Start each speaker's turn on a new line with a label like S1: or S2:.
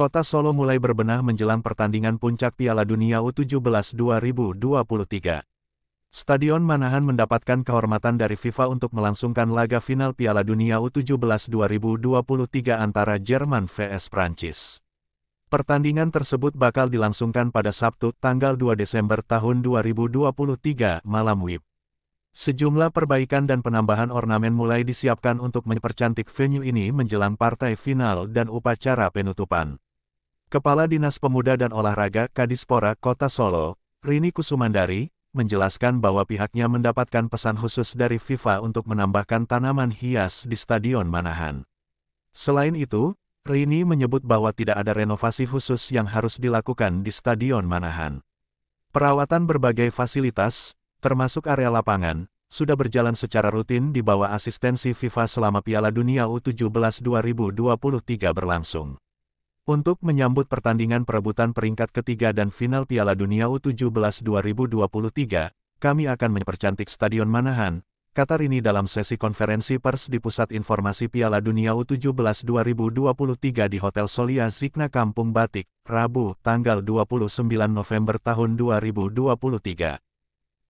S1: Kota Solo mulai berbenah menjelang pertandingan puncak Piala Dunia U17 2023. Stadion Manahan mendapatkan kehormatan dari FIFA untuk melangsungkan laga final Piala Dunia U17 2023 antara Jerman vs Prancis. Pertandingan tersebut bakal dilangsungkan pada Sabtu, tanggal 2 Desember tahun 2023, malam WIB. Sejumlah perbaikan dan penambahan ornamen mulai disiapkan untuk mempercantik venue ini menjelang partai final dan upacara penutupan. Kepala Dinas Pemuda dan Olahraga Kadispora Kota Solo, Rini Kusumandari, menjelaskan bahwa pihaknya mendapatkan pesan khusus dari FIFA untuk menambahkan tanaman hias di Stadion Manahan. Selain itu, Rini menyebut bahwa tidak ada renovasi khusus yang harus dilakukan di Stadion Manahan. Perawatan berbagai fasilitas, termasuk area lapangan, sudah berjalan secara rutin di bawah asistensi FIFA selama Piala Dunia U17 2023 berlangsung. Untuk menyambut pertandingan perebutan peringkat ketiga dan final Piala Dunia U17 2023, kami akan mempercantik Stadion Manahan, Rini dalam sesi konferensi pers di Pusat Informasi Piala Dunia U17 2023 di Hotel Solia Zikna Kampung Batik, Rabu, tanggal 29 November tahun 2023.